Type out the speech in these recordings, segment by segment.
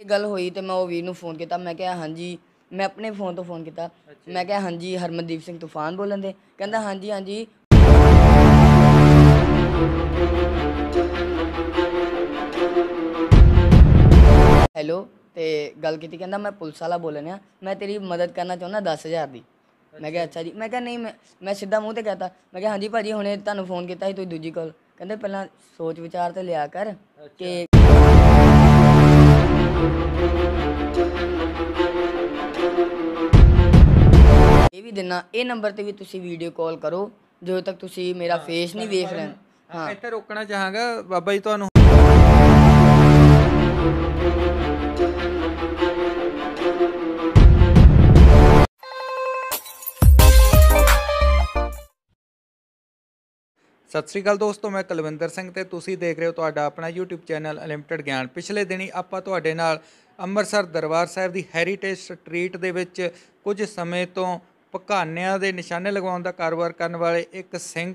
ਇਹ ਗੱਲ ਹੋਈ ਤੇ ਮੈਂ ਉਹ ਵੀਰ ਨੂੰ ਫੋਨ ਕੀਤਾ ਮੈਂ ਕਿਹਾ ਹਾਂਜੀ ਮੈਂ ਆਪਣੇ ਫੋਨ ਤੋਂ ਫੋਨ ਕੀਤਾ ਮੈਂ ਕਿਹਾ ਹਾਂਜੀ ਹਰਮਨਦੀਪ ਸਿੰਘ ਤੂਫਾਨ ਬੋਲਣ ਦੇ ਕਹਿੰਦਾ ਹਾਂਜੀ ਹਾਂਜੀ ਹੈਲੋ ਤੇ ਗੱਲ ਕੀਤੀ ਕਹਿੰਦਾ ਮੈਂ ਪੁਲਿਸ ਵਾਲਾ ਬੋਲਣ ਆ ਮੈਂ ਤੇਰੀ ਮਦਦ ਕਰਨਾ ਚਾਹੁੰਦਾ 10000 ਦੀ ਮੈਂ ਕਿਹਾ ਅੱਛਾ ਜੀ ਮੈਂ ਕਿਹਾ ਨਹੀਂ ਮੈਂ ਮੈਂ ਸਿੱਧਾ ਮੂੰਹ ਤੇ ਕਹਤਾ ਮੈਂ ਕਿਹਾ ਹਾਂਜੀ ਭਾਜੀ ਹੁਣੇ ਤੁਹਾਨੂੰ ਫੋਨ ਕੀਤਾ ਸੀ ਤੁਸੀਂ ਦੂਜੀ ਕਾਲ ਕਹਿੰਦੇ ਪਹਿਲਾਂ ਸੋਚ ਵਿਚਾਰ ਤੇ ਲਿਆ ਕਰ ਕਿ ਇਹ ਵੀ ਦਿਨਾ ਇਹ ਨੰਬਰ ਤੇ ਵੀ ਤੁਸੀਂ ਵੀਡੀਓ ਕਾਲ ਕਰੋ ਜਦੋਂ ਤੱਕ ਤੁਸੀਂ ਮੇਰਾ ਫੇਸ ਨਹੀਂ ਵੇਖ ਰਹੇ ਹਾਂ ਇੱਥੇ ਰੋਕਣਾ ਚਾਹਾਂਗਾ ਬਾਬਾ ਜੀ ਤੁਹਾਨੂੰ ਸਤਿ ਸ੍ਰੀ ਅਕਾਲ ਦੋਸਤੋ ਮੈਂ ਕੁਲਵਿੰਦਰ ਸਿੰਘ ਤੇ ਤੁਸੀਂ ਦੇਖ ਰਹੇ ਹੋ ਤੁਹਾਡਾ ਆਪਣਾ YouTube ਚੈਨਲ ਅਨਲਿਮਟਿਡ ਗਿਆਨ ਪਿਛਲੇ ਦਿਨੀ ਆਪਾਂ ਤੁਹਾਡੇ ਨਾਲ ਅੰਮ੍ਰਿਤਸਰ ਦਰਬਾਰ ਸਾਹਿਬ ਦੀ ਹੈਰੀਟੇਜ ਸਟਰੀਟ ਦੇ ਵਿੱਚ ਕੁਝ ਸਮੇਂ ਤੋਂ ਪਕਾਨਿਆਂ ਦੇ ਨਿਸ਼ਾਨੇ ਲਗਵਾਉਣ ਦਾ ਕਾਰੋਬਾਰ ਕਰਨ ਵਾਲੇ ਇੱਕ ਸਿੰਘ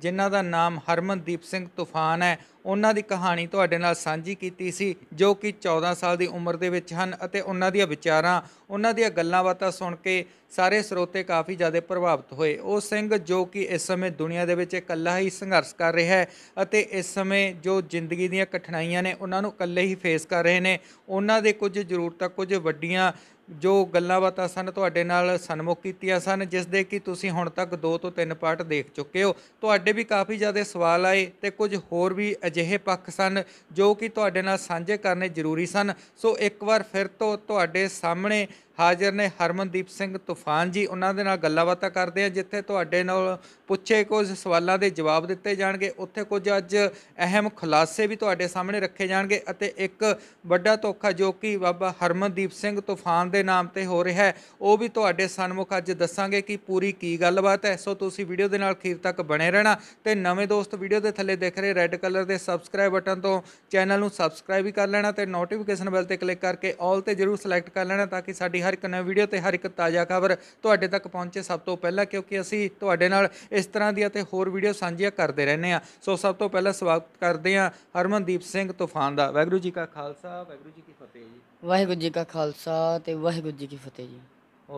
ਜਿਨ੍ਹਾਂ ਦਾ ਨਾਮ ਹਰਮਨਦੀਪ ਸਿੰਘ ਤੂਫਾਨ ਹੈ ਉਹਨਾਂ ਦੀ ਕਹਾਣੀ ਤੁਹਾਡੇ ਨਾਲ ਸਾਂਝੀ ਕੀਤੀ ਸੀ ਜੋ ਕਿ 14 ਸਾਲ ਦੀ ਉਮਰ ਦੇ ਵਿੱਚ ਹਨ ਅਤੇ ਉਹਨਾਂ ਦੀਆਂ ਵਿਚਾਰਾਂ ਉਹਨਾਂ ਦੀਆਂ ਗੱਲਾਂ ਬਾਤਾਂ ਸੁਣ ਕੇ ਸਾਰੇ ਸਰੋਤੇ ਕਾਫੀ ਜ਼ਿਆਦਾ ਪ੍ਰਭਾਵਿਤ ਹੋਏ ਉਹ ਸਿੰਘ ਜੋ ਕਿ ਇਸ ਸਮੇਂ ਦੁਨੀਆ ਦੇ ਵਿੱਚ ਇਕੱਲਾ ਹੀ ਸੰਘਰਸ਼ ਕਰ ਰਿਹਾ ਹੈ ਅਤੇ ਇਸ ਸਮੇਂ ਜੋ ਜ਼ਿੰਦਗੀ ਦੀਆਂ ਕਠਿਨਾਈਆਂ ਨੇ ਉਹਨਾਂ ਨੂੰ ਇਕੱਲੇ ਹੀ ਫੇਸ ਕਰ ਰਹੇ ਨੇ ਉਹਨਾਂ ਦੇ ਕੁਝ ਜ਼ਰੂਰਤਾਂ ਕੁਝ ਵੱਡੀਆਂ ਜੋ ਗੱਲਾਂ ਬਾਤਾਂ ਸਨ ਤੁਹਾਡੇ ਨਾਲ ਸਨਮੁਖ ਕੀਤੀਆਂ ਸਨ ਜਿਸ ਦੇ ਕਿ ਤੁਸੀਂ ਹੁਣ ਤੱਕ 2 ਤੋਂ 3 ਪਾਠ ਦੇਖ ਚੁੱਕੇ ਹੋ ਤੁਹਾਡੇ ਵੀ ਕਾਫੀ ਜ਼ਿਆਦਾ ਸਵਾਲ ਆਏ ਤੇ ਕੁਝ ਹੋਰ ਵੀ ਅਜਿਹੇ ਪੱਖ ਸਨ ਜੋ ਕਿ ਤੁਹਾਡੇ ਨਾਲ ਸਾਂਝੇ ਕਰਨੇ ਜ਼ਰੂਰੀ ਸਨ ਸੋ ਇੱਕ ਵਾਰ ਫਿਰ ਤੋਂ ਤੁਹਾਡੇ ਸਾਹਮਣੇ ਹਾਜ਼ਰ ਨੇ ਹਰਮਨਦੀਪ ਸਿੰਘ ਤੂਫਾਨ ਜੀ ਉਹਨਾਂ ਦੇ ਨਾਲ ਗੱਲਬਾਤ ਕਰਦੇ ਆ ਜਿੱਥੇ ਤੁਹਾਡੇ ਨਾਲ ਪੁੱਛੇ ਕੁਝ ਸਵਾਲਾਂ ਦੇ ਜਵਾਬ ਦਿੱਤੇ ਜਾਣਗੇ ਉੱਥੇ ਕੁਝ ਅੱਜ ਅਹਿਮ ਖੁਲਾਸੇ ਵੀ ਤੁਹਾਡੇ ਸਾਹਮਣੇ ਰੱਖੇ ਜਾਣਗੇ ਅਤੇ ਇੱਕ ਵੱਡਾ ਧੋਖਾ ਜੋ ਕਿ ਬਾਬਾ ਹਰਮਨਦੀਪ ਸਿੰਘ ਤੂਫਾਨ ਦੇ ਨਾਮ ਤੇ ਹੋ ਰਿਹਾ ਹੈ ਉਹ ਵੀ ਤੁਹਾਡੇ ਸਾਹਮਣੇ ਅੱਜ ਦੱਸਾਂਗੇ ਕਿ ਪੂਰੀ ਕੀ ਗੱਲਬਾਤ ਹੈ ਸੋ ਤੁਸੀਂ ਵੀਡੀਓ ਦੇ ਨਾਲ ਅਖੀਰ ਤੱਕ ਬਣੇ ਰਹਿਣਾ ਤੇ ਨਵੇਂ ਦੋਸਤ ਵੀਡੀਓ ਦੇ ਥੱਲੇ ਦਿਖ ਰਹੇ ਰੈੱਡ ਕਲਰ ਦੇ ਸਬਸਕ੍ਰਾਈਬ ਬਟਨ ਤੋਂ ਚੈਨਲ ਨੂੰ ਸਬਸਕ੍ਰਾਈਬ ਵੀ ਕਰ ਲੈਣਾ ਤੇ ਨੋਟੀਫਿਕੇਸ਼ਨ ਬੈਲ ਤੇ ਕਲਿੱਕ ਕਰਕੇ ਆਲ ਤੇ ਜਰੂਰ ਸਿਲੈਕਟ ਕਰ ਲੈਣਾ ਤਾਂ ਕਿ ਸਾਡੀ ਹਰ ਇੱਕ ਨਵੀਂ ਵੀਡੀਓ ਤੇ ਹਰ ਇੱਕ ਤਾਜ਼ਾ ਖਬਰ ਤੁਹਾਡੇ ਤੱਕ ਪਹੁੰਚੇ ਸਭ ਤੋਂ ਪਹਿਲਾਂ ਕਿਉਂਕਿ ਅਸੀਂ ਤੁਹਾਡੇ ਨਾਲ ਇਸ ਤਰ੍ਹਾਂ ਦੀਆਂ ਤੇ ਹੋਰ ਵੀਡੀਓ ਸਾਂਝੀਆਂ ਕਰਦੇ ਰਹਿੰਦੇ ਆ ਸੋ ਸਭ ਤੋਂ ਪਹਿਲਾਂ ਸਵਾਗਤ ਕਰਦੇ ਆ ਹਰਮਨਦੀਪ ਸਿੰਘ ਤੂਫਾਨ ਦਾ ਵਾਹਿਗੁਰੂ ਜੀ ਕਾ ਖਾਲਸਾ ਵਾਹਿਗੁਰੂ ਜੀ ਕੀ ਫਤਿਹ ਜੀ ਵਾਹਿਗੁਰੂ ਜੀ ਕਾ ਖਾਲਸਾ ਤੇ ਵਾਹਿਗੁਰੂ ਜੀ ਕੀ ਫਤਿਹ ਜੀ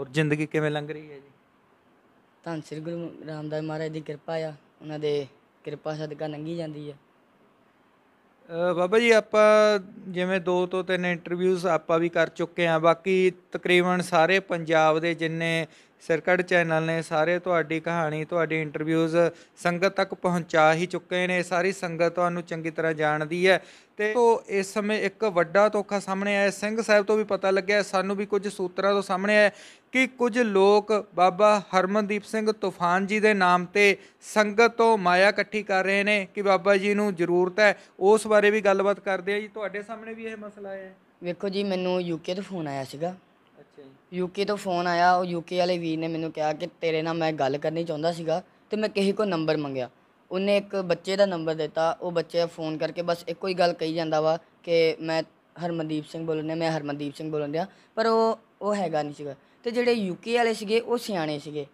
ਔਰ ਜ਼ਿੰਦਗੀ ਕਿਵੇਂ ਲੰਘ ਰਹੀ ਹੈ ਜੀ ਧੰਨ ਸ੍ਰੀ ਗੁਰੂ ਰਾਮਦਾਸ ਮਹਾਰਾਜ ਦੀ ਕਿਰਪਾ ਆ ਉਹਨਾਂ ਦੇ ਕਿਰਪਾ ਸਦਕਾ ਲੰਘੀ ਜਾਂਦੀ ਆ ਬਾਬਾ ਜੀ ਆਪਾਂ ਜਿਵੇਂ ਦੋ ਤੋਂ ਤਿੰਨ ਇੰਟਰਵਿਊਜ਼ ਆਪਾਂ ਵੀ ਕਰ ਚੁੱਕੇ ਆ ਬਾਕੀ ਤਕਰੀਬਨ ਸਾਰੇ ਪੰਜਾਬ ਦੇ ਜਿੰਨੇ ਸਿਰਕੜ ਚੈਨਲ ਨੇ ਸਾਰੇ ਤੁਹਾਡੀ ਕਹਾਣੀ ਤੁਹਾਡੀ ਇੰਟਰਵਿਊਜ਼ ਸੰਗਤ ਤੱਕ ਪਹੁੰਚਾ ਹੀ ਚੁੱਕੇ ਨੇ ਸਾਰੀ ਸੰਗਤ ਤੁਹਾਨੂੰ ਚੰਗੀ ਤਰ੍ਹਾਂ ਜਾਣਦੀ ਹੈ ਤੇ ਉਹ ਇਸ ਸਮੇਂ ਇੱਕ ਵੱਡਾ ਧੋਖਾ ਸਾਹਮਣੇ ਆਇਆ ਸਿੰਘ ਸਾਹਿਬ ਤੋਂ ਵੀ ਪਤਾ ਲੱਗਿਆ ਸਾਨੂੰ ਵੀ ਕੁਝ ਸੂਤਰਾਂ ਤੋਂ ਸਾਹਮਣੇ ਆਇਆ ਕਿ ਕੁਝ ਲੋਕ ਬਾਬਾ ਹਰਮਨਦੀਪ ਸਿੰਘ ਤੂਫਾਨ ਜੀ ਦੇ ਨਾਮ ਤੇ ਸੰਗਤ ਤੋਂ ਮਾਇਆ ਇਕੱਠੀ ਕਰ ਰਹੇ ਨੇ ਕਿ ਬਾਬਾ ਜੀ ਨੂੰ ਜ਼ਰੂਰਤ ਹੈ ਉਸ ਬਾਰੇ ਵੀ ਗੱਲਬਾਤ ਕਰਦੇ ਆ ਜੀ ਤੁਹਾਡੇ ਸਾਹਮਣੇ ਵੀ ਇਹ ਮਸਲਾ ਆਇਆ ਹੈ ਵੇਖੋ ਜੀ ਮੈਨੂੰ ਯੂਕੇ ਤੋਂ ਫੋਨ ਆਇਆ ਸੀਗਾ ਯੂਕੇ ਤੋਂ ਫੋਨ ਆਇਆ ਉਹ ਯੂਕੇ ਵਾਲੇ ਵੀਰ ਨੇ ਮੈਨੂੰ ਕਿਹਾ ਕਿ ਤੇਰੇ ਨਾਲ ਮੈਂ ਗੱਲ ਕਰਨੀ ਚਾਹੁੰਦਾ ਸੀਗਾ ਤੇ ਮੈਂ ਕਿਸੇ ਕੋ ਨੰਬਰ ਮੰਗਿਆ ਉਹਨੇ ਇੱਕ ਬੱਚੇ ਦਾ ਨੰਬਰ ਦਿੱਤਾ ਉਹ ਬੱਚੇ ਫੋਨ ਕਰਕੇ ਬਸ ਇੱਕੋ ਹੀ ਗੱਲ ਕਹੀ ਜਾਂਦਾ ਵਾ ਕਿ ਮੈਂ ਹਰਮਨਦੀਪ ਸਿੰਘ ਬੋਲਣ ਮੈਂ ਹਰਮਨਦੀਪ ਸਿੰਘ ਬੋਲਣ ਪਰ ਉਹ ਉਹ ਹੈਗਾ ਨਹੀਂ ਸੀਗਾ ਤੇ ਜਿਹੜੇ ਯੂਕੇ ਵਾਲੇ ਸੀਗੇ ਉਹ ਸਿਆਣੇ ਸੀਗੇ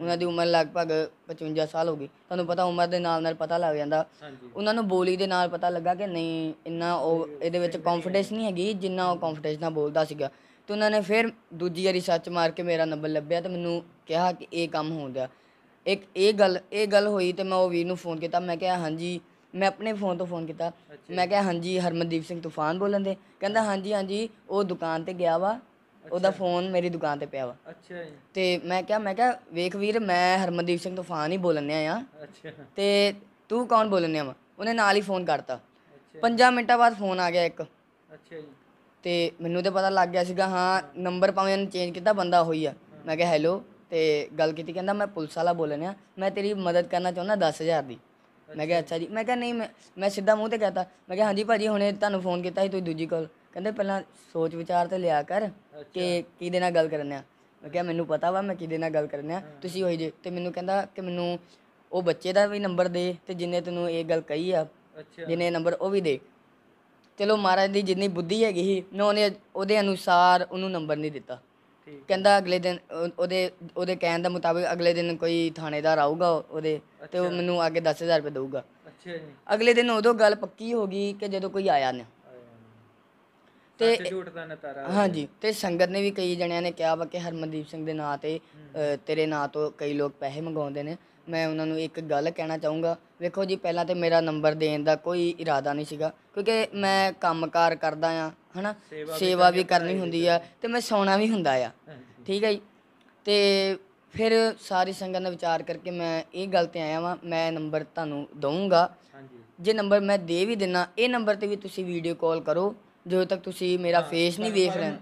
ਉਹਨਾਂ ਦੀ ਉਮਰ ਲਗਭਗ 55 ਸਾਲ ਹੋ ਗਈ ਤੁਹਾਨੂੰ ਪਤਾ ਉਮਰ ਦੇ ਨਾਲ ਨਾਲ ਪਤਾ ਲੱਗ ਜਾਂਦਾ ਉਹਨਾਂ ਨੂੰ ਬੋਲੀ ਦੇ ਨਾਲ ਪਤਾ ਲੱਗਾ ਕਿ ਨਹੀਂ ਇੰਨਾ ਉਹ ਇਹਦੇ ਵਿੱਚ ਕੌਨਫੀਡੈਂਸ ਨਹੀਂ ਹੈਗੀ ਜਿੰਨਾ ਉਹ ਕੌਨਫੀਡੈਂਸ ਨਾਲ ਬੋਲਦਾ ਸੀਗਾ ਤੇ ਉਹਨਾਂ ਨੇ ਫਿਰ ਦੂਜੀ ਵਾਰੀ ਸੱਚ ਮਾਰ ਕੇ ਮੇਰਾ ਨੰਬਰ ਲੱਭਿਆ ਤੇ ਮੈਨੂੰ ਕਿਹਾ ਕਿ ਇਹ ਕੰਮ ਹੋ ਗਿਆ ਇੱਕ ਇਹ ਗੱਲ ਇਹ ਗੱਲ ਹੋਈ ਤੇ ਮੈਂ ਉਹ ਵੀਰ ਨੂੰ ਫੋਨ ਕੀਤਾ ਮੈਂ ਕਿਹਾ ਹਾਂਜੀ ਮੈਂ ਆਪਣੇ ਫੋਨ ਤੋਂ ਫੋਨ ਕੀਤਾ ਮੈਂ ਕਿਹਾ ਹਾਂਜੀ ਹਰਮਨਦੀਪ ਸਿੰਘ ਤੂਫਾਨ ਬੋਲਣ ਦੇ ਕਹਿੰਦਾ ਹਾਂਜੀ ਹਾਂਜੀ ਉਹ ਦੁਕਾਨ ਤੇ ਗਿਆ ਵਾ ਉਹਦਾ ਫੋਨ ਮੇਰੀ ਦੁਕਾਨ ਤੇ ਪਿਆ ਵਾ ਅੱਛਾ ਜੀ ਤੇ ਮੈਂ ਕਿਹਾ ਮੈਂ ਕਿਹਾ ਵੇਖ ਵੀਰ ਮੈਂ ਹਰਮਨਦੀਪ ਸਿੰਘ ਤੂਫਾਨ ਹੀ ਬੋਲਣਿਆ ਆ ਅੱਛਾ ਤੇ ਤੂੰ ਕੌਣ ਬੋਲਣਿਆ ਵਾ ਉਹਨੇ ਨਾਲ ਹੀ ਫੋਨ ਕਰਤਾ 5 ਮਿੰਟਾਂ ਬਾਅਦ ਫੋਨ ਆ ਗਿਆ ਇੱਕ ਅੱਛਾ ਜੀ ਤੇ ਮੈਨੂੰ ਤੇ ਪਤਾ ਲੱਗ ਗਿਆ ਸੀਗਾ ਹਾਂ ਨੰਬਰ ਪਾਵੇਂ ਉਹਨੇ ਚੇਂਜ ਕੀਤਾ ਬੰਦਾ ਹੋਈ ਆ ਮੈਂ ਕਿਹਾ ਹੈਲੋ ਤੇ ਗੱਲ ਕੀਤੀ ਕਹਿੰਦਾ ਮੈਂ ਪੁਲਿਸ ਵਾਲਾ ਬੋਲ ਰਿਹਾ ਮੈਂ ਤੇਰੀ ਮਦਦ ਕਰਨਾ ਚਾਹੁੰਦਾ 10000 ਦੀ ਮੈਂ ਕਿਹਾ ਅੱਛਾ ਜੀ ਮੈਂ ਕਿਹਾ ਨਹੀਂ ਮੈਂ ਮੈਂ ਸਿੱਧਾ ਮੂੰਹ ਤੇ ਕਹਤਾ ਮੈਂ ਕਿਹਾ ਹਾਂਜੀ ਭਾਜੀ ਹੁਣੇ ਤੁਹਾਨੂੰ ਫੋਨ ਕੀਤਾ ਸੀ ਤੁਸੀਂ ਦੂਜੀ ਕਾਲ ਕਹਿੰਦੇ ਪਹਿਲਾਂ ਸੋਚ ਵਿਚਾਰ ਤੇ ਲਿਆ ਕਰ ਕਿ ਕਿਹਦੇ ਨਾਲ ਗੱਲ ਕਰਨਿਆ ਮੈਂ ਕਿਹਾ ਮੈਨੂੰ ਪਤਾ ਵਾ ਮੈਂ ਕਿਹਦੇ ਨਾਲ ਗੱਲ ਕਰਨਿਆ ਤੁਸੀਂ ਹੋਈ ਜੇ ਤੇ ਮੈਨੂੰ ਕਹਿੰਦਾ ਕਿ ਮੈਨੂੰ ਉਹ ਬੱਚੇ ਦਾ ਵੀ ਨੰਬਰ ਦੇ ਤੇ ਜਿੰਨੇ ਤੈਨੂੰ ਇਹ ਗੱਲ ਕਹੀ ਆ ਜਿੰਨੇ ਨੰਬਰ ਉਹ ਵੀ ਦੇ ਚਲੋ ਮਹਾਰਾਜ ਦੀ ਜਿੰਨੀ ਬੁੱਧੀ ਹੈਗੀ ਸੀ ਉਹਨੇ ਉਹਦੇ ਅਨੁਸਾਰ ਉਹਨੂੰ ਨੰਬਰ ਨਹੀਂ ਦਿੱਤਾ ਕਹਿੰਦਾ ਅਗਲੇ ਦਿਨ ਉਹਦੇ ਉਹਦੇ ਕਹਿਣ ਦਾ ਮੁਤਾਬਕ ਅਗਲੇ ਦਿਨ ਕੋਈ ਥਾਣੇਦਾਰ ਆਊਗਾ ਉਹਦੇ ਤੇ ਉਹ ਮੈਨੂੰ ਆ ਕੇ 10000 ਰੁਪਏ ਦੇਊਗਾ ਅੱਛਾ ਜੀ ਅਗਲੇ ਦਿਨ ਉਦੋਂ ਗੱਲ ਪੱਕੀ ਹੋ ਗਈ ਕਿ ਜਦੋਂ ਕੋਈ ਆਇਆ ਨਾ ਤੇ- ਦਾ ਨਤਾਰਾ ਹਾਂਜੀ ਤੇ ਸੰਗਤ ਨੇ ਵੀ ਕਈ ਜਣਿਆਂ ਨੇ ਕਿਹਾ ਵਾ ਕਿ ਹਰਮਨਦੀਪ ਸਿੰਘ ਦੇ ਨਾਂ ਤੇ ਤੇਰੇ ਨਾਂ ਤੋਂ ਕਈ ਲੋਕ ਪੈਸੇ ਮੰਗਾਉਂਦੇ ਨੇ ਮੈਂ ਉਹਨਾਂ ਨੂੰ ਇੱਕ ਗੱਲ ਕਹਿਣਾ ਚਾਹੂੰਗਾ ਵੇਖੋ ਜੀ ਪਹਿਲਾਂ ਤੇ ਮੇਰਾ ਨੰਬਰ ਦੇਣ ਦਾ ਕੋਈ ਇਰਾਦਾ ਨਹੀਂ ਸੀਗਾ ਕਿਉਂਕਿ ਮੈਂ ਕੰਮਕਾਰ ਕਰਦਾ ਆ ਹਨਾ ਸੇਵਾ ਵੀ ਕਰਨੀ ਹੁੰਦੀ ਆ ਤੇ ਮੈਂ ਸੌਣਾ ਵੀ ਹੁੰਦਾ ਆ ਠੀਕ ਹੈ ਜੀ ਤੇ ਫਿਰ ਸਾਰੀ ਸੰਗਤ ਨੇ ਵਿਚਾਰ ਕਰਕੇ ਮੈਂ ਇਹ ਗੱਲ ਤੇ ਆਇਆ ਵਾਂ ਮੈਂ ਨੰਬਰ ਤੁਹਾਨੂੰ ਦਊਂਗਾ ਜੇ ਨੰਬਰ ਮੈਂ ਦੇ ਵੀ ਦਿੰਨਾ ਇਹ ਨੰਬਰ ਤੇ ਵੀ ਤੁਸੀਂ ਵੀਡੀਓ ਕਾਲ ਕਰੋ ਜਦੋਂ ਤੱਕ ਤੁਸੀਂ ਮੇਰਾ ਫੇਸ ਨਹੀਂ ਵੇਖ ਰਹੇ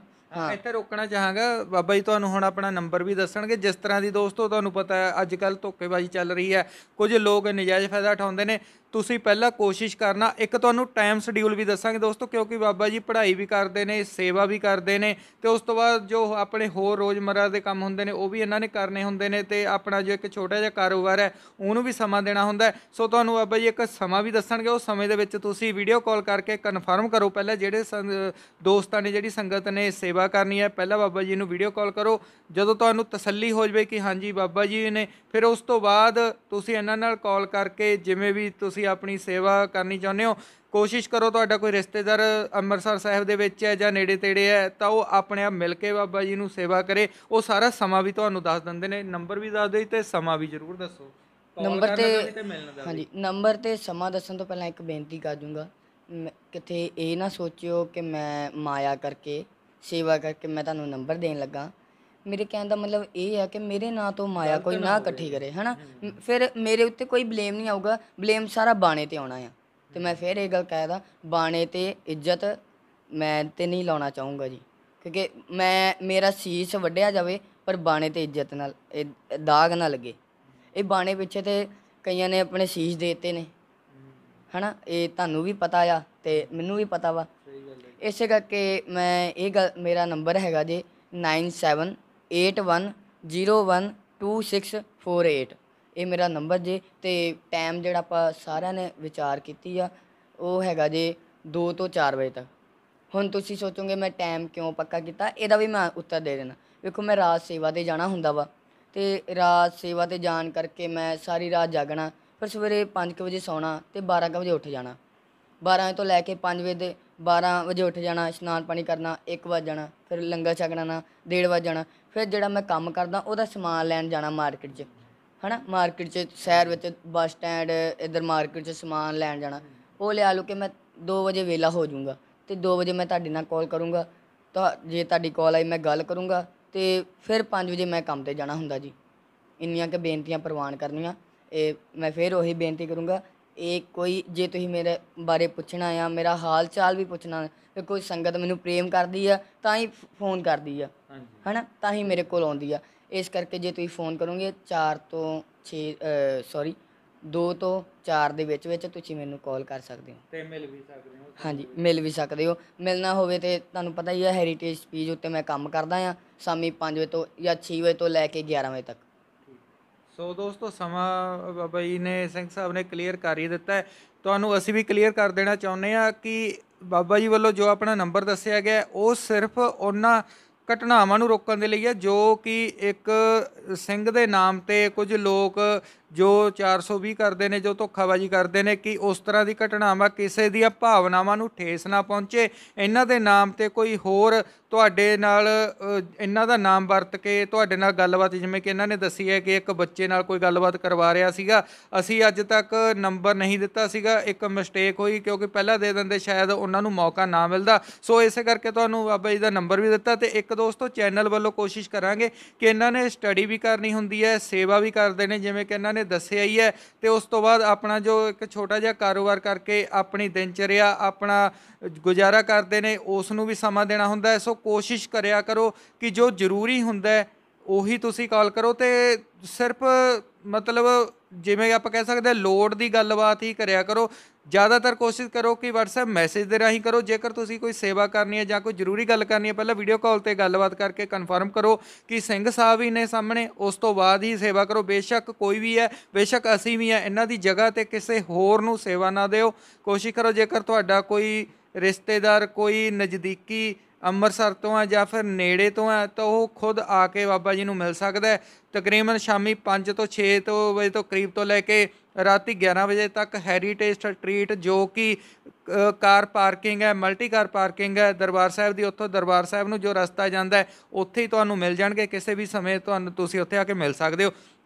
ਇੱਥੇ ਰੋਕਣਾ ਚਾਹਾਂਗਾ ਬਾਬਾ ਜੀ ਤੁਹਾਨੂੰ ਹੁਣ ਆਪਣਾ ਨੰਬਰ ਵੀ ਦੱਸਣਗੇ ਜਿਸ ਤਰ੍ਹਾਂ ਦੀ ਦੋਸਤੋ ਤੁਹਾਨੂੰ ਪਤਾ ਹੈ ਅੱਜ ਕੱਲ ਧੋਕੇਬਾਜ਼ੀ ਚੱਲ ਰਹੀ ਹੈ ਕੁਝ ਲੋਕ ਨਜਾਇਜ਼ ਫਾਇਦਾ ਉਠਾਉਂਦੇ ਨੇ ਤੁਸੀਂ ਪਹਿਲਾਂ ਕੋਸ਼ਿਸ਼ ਕਰਨਾ ਇੱਕ ਤੁਹਾਨੂੰ ਟਾਈਮ ਸ਼ਡਿਊਲ ਵੀ ਦੱਸਾਂਗੇ ਦੋਸਤੋ ਕਿਉਂਕਿ ਬਾਬਾ ਜੀ ਪੜ੍ਹਾਈ ਵੀ ਕਰਦੇ ਨੇ ਸੇਵਾ ਵੀ ਕਰਦੇ ਨੇ ਤੇ ਉਸ ਤੋਂ ਬਾਅਦ ਜੋ ਆਪਣੇ ਹੋਰ ਰੋਜ਼ਮਰਾ ਦੇ ਕੰਮ ਹੁੰਦੇ ਨੇ ਉਹ ਵੀ ਇਹਨਾਂ ਨੇ ਕਰਨੇ ਹੁੰਦੇ ਨੇ ਤੇ ਆਪਣਾ ਜੋ ਇੱਕ ਛੋਟਾ ਜਿਹਾ ਕਾਰੋਬਾਰ ਹੈ ਉਹਨੂੰ ਵੀ ਸਮਾਂ ਦੇਣਾ ਹੁੰਦਾ ਸੋ ਤੁਹਾਨੂੰ ਬਾਬਾ ਜੀ ਇੱਕ ਸਮਾਂ ਵੀ ਦੱਸਣਗੇ ਉਹ ਸਮੇਂ ਦੇ ਵਿੱਚ ਤੁਸੀਂ ਵੀਡੀਓ ਕਾਲ ਕਰਕੇ ਕਨਫਰਮ ਕਰੋ ਪਹਿਲਾਂ ਜਿਹੜੇ ਦੋਸਤਾਂ ਨੇ ਜਿਹੜੀ ਸੰਗਤ ਨੇ ਸੇਵਾ ਕਰਨੀ ਹੈ ਪਹਿਲਾਂ ਬਾਬਾ ਜੀ ਨੂੰ ਵੀਡੀਓ ਕਾਲ ਕਰੋ ਜਦੋਂ ਤੁਹਾਨੂੰ ਤਸੱਲੀ ਹੋ ਜਵੇ ਕਿ ਹਾਂਜੀ ਬਾਬਾ ਜੀ ਨੇ ਫਿਰ ਉਸ ਤੋਂ ਬਾਅਦ ਤੁਸੀਂ ਇਹਨਾਂ ਨਾਲ ਕਾਲ ਕਰਕੇ ਜਿਵੇਂ ਵੀ ਤੁਸੀਂ ਤੁਸੀਂ ਆਪਣੀ ਸੇਵਾ ਕਰਨੀ ਚਾਹੁੰਦੇ ਹੋ ਕੋਸ਼ਿਸ਼ ਕਰੋ ਤੁਹਾਡਾ ਕੋਈ ਰਿਸ਼ਤੇਦਾਰ ਅੰਮ੍ਰਿਤਸਰ ਸਾਹਿਬ ਦੇ ਵਿੱਚ ਹੈ ਜਾਂ ਨੇੜੇ ਤੇੜੇ ਹੈ ਤਾਂ ਉਹ ਆਪਣੇ ਆਪ ਮਿਲ ਕੇ ਬਾਬਾ ਜੀ ਨੂੰ ਸੇਵਾ ਕਰੇ ਉਹ ਸਾਰਾ ਸਮਾਂ ਵੀ ਤੁਹਾਨੂੰ ਦੱਸ ਦਿੰਦੇ ਨੇ ਨੰਬਰ ਵੀ ਦੱਸ ਦਿਓ ਤੇ ਸਮਾਂ ਵੀ ਜ਼ਰੂਰ ਦੱਸੋ ਨੰਬਰ ਤੇ ਹਾਂਜੀ ਨੰਬਰ ਤੇ ਸਮਾਂ ਦੱਸਣ ਤੋਂ ਪਹਿਲਾਂ ਇੱਕ ਬੇਨਤੀ ਕਰ ਦੂੰਗਾ ਕਿਤੇ ਇਹ ਨਾ ਸੋਚਿਓ ਕਿ ਮੈਂ ਮਾਇਆ ਕਰਕੇ ਸੇਵਾ ਕਰਕੇ ਮੈਂ ਤੁਹਾਨੂੰ ਨੰਬਰ ਦੇਣ ਲੱਗਾ ਮੇਰੇ ਕਹਿਣ ਦਾ ਮਤਲਬ ਇਹ ਹੈ ਕਿ ਮੇਰੇ ਨਾਂ ਤੋਂ ਮਾਇਆ ਕੋਈ ਨਾ ਇਕੱਠੀ ਕਰੇ ਹਨਾ ਫਿਰ ਮੇਰੇ ਉੱਤੇ ਕੋਈ ਬਲੇਮ ਨਹੀਂ ਆਊਗਾ ਬਲੇਮ ਸਾਰਾ ਬਾਣੇ ਤੇ ਆਉਣਾ ਆ ਤੇ ਮੈਂ ਫਿਰ ਇਹ ਗੱਲ ਕਹਿਦਾ ਬਾਣੇ ਤੇ ਇੱਜ਼ਤ ਮੈਂ ਤੇ ਨਹੀਂ ਲਾਉਣਾ ਚਾਹੂੰਗਾ ਜੀ ਕਿਉਂਕਿ ਮੈਂ ਮੇਰਾ ਸੀਸ ਵੱਡਿਆ ਜਾਵੇ ਪਰ ਬਾਣੇ ਤੇ ਇੱਜ਼ਤ ਨਾਲ ਇਹ ਦਾਗ ਨਾ ਲੱਗੇ ਇਹ ਬਾਣੇ ਪਿੱਛੇ ਤੇ ਕਈਆਂ ਨੇ ਆਪਣੇ ਸੀਸ ਦੇਤੇ ਨੇ ਹਨਾ ਇਹ ਤੁਹਾਨੂੰ ਵੀ ਪਤਾ ਆ ਤੇ ਮੈਨੂੰ ਵੀ ਪਤਾ ਵਾ ਇਸੇ ਕਰਕੇ ਮੈਂ ਇਹ ਗੱਲ ਮੇਰਾ ਨੰਬਰ ਹੈਗਾ ਜੀ 97 eight one zero one two six four eight ਇਹ ਮੇਰਾ ਨੰਬਰ ਜੇ ਅਤੇ ਟਾਈਮ ਜਿਹੜਾ ਆਪਾਂ ਸਾਰਿਆਂ ਨੇ ਵਿਚਾਰ ਕੀਤੀ ਆ ਉਹ ਹੈਗਾ ਜੇ 2 ਤੋਂ 4 ਵਜੇ ਤੱਕ ਹੁਣ ਤੁਸੀਂ ਸੋਚੋਗੇ ਮੈਂ ਟਾਈਮ ਕਿਉਂ ਪੱਕਾ ਕੀਤਾ ਇਹਦਾ ਵੀ ਮੈਂ ਉੱਤਰ ਦੇ ਦੇਣਾ ਵੇਖੋ ਮੈਂ ਰਾਤ ਸੇਵਾ ਤੇ ਜਾਣਾ ਹੁੰਦਾ ਵਾ ਤੇ ਰਾਤ ਸੇਵਾ ਤੇ ਜਾਣ ਕਰਕੇ ਮੈਂ ਸਾਰੀ ਰਾਤ ਜਾਗਣਾ ਫਿਰ ਸਵੇਰੇ 5:00 ਵਜੇ ਸੌਣਾ ਤੇ 12:00 ਵਜੇ ਉੱਠ ਜਾਣਾ 12 ਤੋਂ ਲੈ ਕੇ 5 ਵਜੇ ਦੇ 12 ਵਜੇ ਉੱਠ ਜਾਣਾ ਇਸ਼ਨਾਨ ਪਾਣੀ ਕਰਨਾ 1 ਵਜੇ ਜਾਣਾ ਫਿਰ ਲੰਗਰ ਛਕਣਾ ਨਾ 1:30 ਵਜੇ ਜਾਣਾ ਫਿਰ ਜਿਹੜਾ ਮੈਂ ਕੰਮ ਕਰਦਾ ਉਹਦਾ ਸਮਾਨ ਲੈਣ ਜਾਣਾ ਮਾਰਕੀਟ 'ਚ ਹਨਾ ਮਾਰਕੀਟ 'ਚ ਸ਼ਹਿਰ ਵਿੱਚ ਬੱਸ ਸਟੈਂਡ ਇਧਰ ਮਾਰਕੀਟ 'ਚ ਸਮਾਨ ਲੈਣ ਜਾਣਾ ਉਹ ਲਿਆ ਲੋ ਕਿ ਮੈਂ 2 ਵਜੇ ਵੇਲਾ ਹੋ ਜਾਊਂਗਾ ਤੇ 2 ਵਜੇ ਮੈਂ ਤੁਹਾਡੇ ਨਾਲ ਕਾਲ ਕਰੂੰਗਾ ਤਾਂ ਜੇ ਤੁਹਾਡੀ ਕਾਲ ਆਈ ਮੈਂ ਗੱਲ ਕਰੂੰਗਾ ਤੇ ਫਿਰ 5 ਵਜੇ ਮੈਂ ਕੰਮ ਤੇ ਜਾਣਾ ਹੁੰਦਾ ਜੀ ਇੰਨੀਆਂ ਕਿ ਬੇਨਤੀਆਂ ਪ੍ਰਵਾਨ ਕਰਨੀਆਂ ਇਹ ਮੈਂ ਫਿਰ ਉਹੀ ਬੇਨਤੀ ਕਰੂੰਗਾ ਇਹ ਕੋਈ ਜੇ ਤੁਸੀਂ ਮੇਰੇ ਬਾਰੇ ਪੁੱਛਣਾ ਆ ਮੇਰਾ ਹਾਲ ਚਾਲ ਵੀ ਪੁੱਛਣਾ ਕੋਈ ਸੰਗਤ ਮੈਨੂੰ ਪ੍ਰੇਮ ਕਰਦੀ ਆ ਤਾਂ ਹੀ ਫੋਨ ਕਰਦੀ ਆ ਹਨਾ ਤਾਂ ਹੀ ਮੇਰੇ ਕੋਲ ਆਉਂਦੀ ਆ ਇਸ ਕਰਕੇ ਜੇ ਤੁਸੀਂ ਫੋਨ ਕਰੋਗੇ 4 ਤੋਂ 6 ਸੌਰੀ 2 ਤੋਂ 4 ਦੇ ਵਿੱਚ ਵਿੱਚ ਤੁਸੀਂ ਮੈਨੂੰ ਕਾਲ ਕਰ ਸਕਦੇ ਹੋ ਤੇ ਮਿਲ ਵੀ ਸਕਦੇ ਹੋ ਹਾਂਜੀ ਮਿਲ ਵੀ ਸਕਦੇ ਹੋ ਮਿਲਣਾ ਹੋਵੇ ਤੇ ਤੁਹਾਨੂੰ ਪਤਾ ਹੀ ਹੈ ਹੈਰੀਟੇਜ ਸਪੀਚ ਉੱਤੇ ਮੈਂ ਕੰਮ ਕਰਦਾ ਆ ਸ਼ਾਮੀ 5 ਵਜੇ ਤੋਂ ਜਾਂ 6 ਵਜੇ ਤੋਂ ਲੈ ਕੇ 11 ਵਜੇ ਤੱਕ ਸੋ ਦੋਸਤੋ ਸਮਾਂ ਬਾਬਾ ਜੀ ਨੇ ਸਿੰਘ ਸਾਹਿਬ ਨੇ ਕਲੀਅਰ ਕਰ ਹੀ ਦਿੱਤਾ ਹੈ ਤੁਹਾਨੂੰ ਅਸੀਂ ਵੀ ਕਲੀਅਰ ਕਰ ਦੇਣਾ ਚਾਹੁੰਦੇ ਆ ਕਿ ਬਾਬਾ ਜੀ ਵੱਲੋਂ ਜੋ ਆਪਣਾ ਨੰਬਰ ਦੱਸਿਆ ਗਿਆ ਉਹ ਸਿਰਫ ਉਹਨਾਂ ਘਟਨਾਵਾਂ ਨੂੰ ਰੋਕਣ ਦੇ ਲਈ ਹੈ ਜੋ ਕਿ ਇੱਕ ਸਿੰਘ ਦੇ ਨਾਮ ਤੇ ਕੁਝ ਲੋਕ ਜੋ 420 ਕਰਦੇ ਨੇ ਜੋ ਧੋਖਾਬਾਜ਼ੀ ਕਰਦੇ ਨੇ ਕਿ ਉਸ ਤਰ੍ਹਾਂ ਦੀ ਘਟਨਾਵਾਂ ਕਿਸੇ ਦੀਆਂ ਭਾਵਨਾਵਾਂ ਨੂੰ ਠੇਸ ਨਾ ਪਹੁੰਚੇ ਇਹਨਾਂ ਦੇ ਨਾਮ ਤੇ ਕੋਈ ਹੋਰ ਤੁਹਾਡੇ ਨਾਲ ਇਹਨਾਂ ਦਾ ਨਾਮ ਵਰਤ ਕੇ ਤੁਹਾਡੇ ਨਾਲ ਗੱਲਬਾਤ ਜਿਵੇਂ ਕਿ ਇਹਨਾਂ ਨੇ ਦੱਸੀ ਹੈ ਕਿ ਇੱਕ ਬੱਚੇ ਨਾਲ ਕੋਈ ਗੱਲਬਾਤ ਕਰਵਾ ਰਿਹਾ ਸੀਗਾ ਅਸੀਂ ਅੱਜ ਤੱਕ ਨੰਬਰ ਨਹੀਂ ਦਿੱਤਾ ਸੀਗਾ ਇੱਕ ਮਿਸਟੇਕ ਹੋਈ ਕਿਉਂਕਿ ਪਹਿਲਾਂ ਦੇ ਦਿੰਦੇ ਸ਼ਾਇਦ ਉਹਨਾਂ ਨੂੰ ਮੌਕਾ ਨਾ ਮਿਲਦਾ ਸੋ ਇਸੇ ਕਰਕੇ ਤੁਹਾਨੂੰ ਬਾਬਾ ਜੀ ਦਾ ਨੰਬਰ ਵੀ ਦਿੱਤਾ ਤੇ ਇੱਕ ਦੋਸਤੋ ਚੈਨਲ ਵੱਲੋਂ ਕੋਸ਼ਿਸ਼ ਕਰਾਂਗੇ ਕਿ ਇਹਨਾਂ ਨੇ ਸਟੱਡੀ ਵੀ ਕਰਨੀ ਹੁੰਦੀ ਹੈ ਸੇਵਾ ਵੀ ਕਰਦੇ ਨੇ ਜਿਵੇਂ ਕਿ ਇਹਨਾਂ ਨੇ ਦੱਸਿਆ ਹੀ ਹੈ ਤੇ ਉਸ ਤੋਂ ਬਾਅਦ ਆਪਣਾ ਜੋ ਇੱਕ ਛੋਟਾ ਜਿਹਾ ਕਾਰੋਬਾਰ ਕਰਕੇ ਆਪਣੀ ਦਿਨਚਰਿਆ ਆਪਣਾ ਗੁਜ਼ਾਰਾ ਕਰਦੇ ਨੇ ਉਸ ਨੂੰ ਵੀ ਸਮਾਂ ਦੇਣਾ ਹੁੰਦਾ ਹੈ ਸੋ ਕੋਸ਼ਿਸ਼ ਕਰਿਆ ਕਰੋ ਕਿ ਜੋ ਜ਼ਰੂਰੀ ਹੁੰਦਾ ਉਹੀ ਤੁਸੀਂ ਕਾਲ ਕਰੋ ਤੇ ਸਿਰਫ ਮਤਲਬ ਜਿਵੇਂ ਆਪਾਂ ਕਹਿ ਸਕਦੇ ਲੋਡ ਦੀ ਗੱਲਬਾਤ ਹੀ ਕਰਿਆ ਕਰੋ ਜ਼ਿਆਦਾਤਰ ਕੋਸ਼ਿਸ਼ ਕਰੋ ਕਿ WhatsApp ਮੈਸੇਜ ਦੇ ਰਾਹੀਂ ਕਰੋ ਜੇਕਰ ਤੁਸੀਂ ਕੋਈ ਸੇਵਾ ਕਰਨੀ ਹੈ ਜਾਂ ਕੋਈ ਜ਼ਰੂਰੀ ਗੱਲ ਕਰਨੀ ਹੈ ਪਹਿਲਾਂ ਵੀਡੀਓ ਕਾਲ ਤੇ ਗੱਲਬਾਤ ਕਰਕੇ ਕਨਫਰਮ ਕਰੋ ਕਿ ਸਿੰਘ ਸਾਹਿਬ ਹੀ ਨੇ ਸਾਹਮਣੇ ਉਸ ਤੋਂ ਬਾਅਦ ਹੀ ਸੇਵਾ ਕਰੋ ਬੇਸ਼ੱਕ ਕੋਈ ਵੀ ਹੈ ਬੇਸ਼ੱਕ ਅਸੀਂ ਵੀ ਹੈ ਇਹਨਾਂ ਦੀ ਜਗ੍ਹਾ ਤੇ ਕਿਸੇ ਹੋਰ ਨੂੰ ਸੇਵਾ ਨਾ ਦਿਓ ਕੋਸ਼ਿਸ਼ ਕਰੋ ਜੇਕਰ ਤੁਹਾਡਾ ਕੋਈ ਰਿਸ਼ਤੇਦਾਰ ਕੋਈ ਨਜ਼ਦੀਕੀ ਅੰਮ੍ਰਿਤਸਰ ਤੋਂ ਆ ਜਾਂ ਫਿਰ ਨੇੜੇ ਤੋਂ ਆ ਤਾਂ ਉਹ ਖੁਦ ਆ ਕੇ ਬਾਬਾ ਜੀ ਨੂੰ ਮਿਲ ਸਕਦਾ ਹੈ ਤਕਰੀਬਨ ਸ਼ਾਮੀ 5 ਤੋਂ 6 ਤੋਂ ਵਜੇ ਤੋਂ ਕਰੀਬ ਤੋਂ ਲੈ ਕੇ ਰਾਤੀ 11 ਵਜੇ ਤੱਕ ਹੈਰੀਟੇਜ ਸਟਰੀਟ ਜੋ ਕਿ ਕਾਰ ਪਾਰਕਿੰਗ ਹੈ ਮਲਟੀ ਕਾਰ ਪਾਰਕਿੰਗ ਹੈ ਦਰਬਾਰ ਸਾਹਿਬ ਦੀ ਉੱਥੋਂ ਦਰਬਾਰ ਸਾਹਿਬ ਨੂੰ ਜੋ ਰਸਤਾ ਜਾਂਦਾ ਹੈ ਉੱਥੇ ਹੀ ਤੁਹਾਨੂੰ ਮਿਲ ਜਾਣਗੇ ਕਿਸੇ ਵੀ ਸਮੇਂ ਤੁਹਾਨੂੰ ਤੁਸੀਂ ਉੱਥੇ ਆ ਕੇ ਮਿਲ ਸਕਦੇ ਹੋ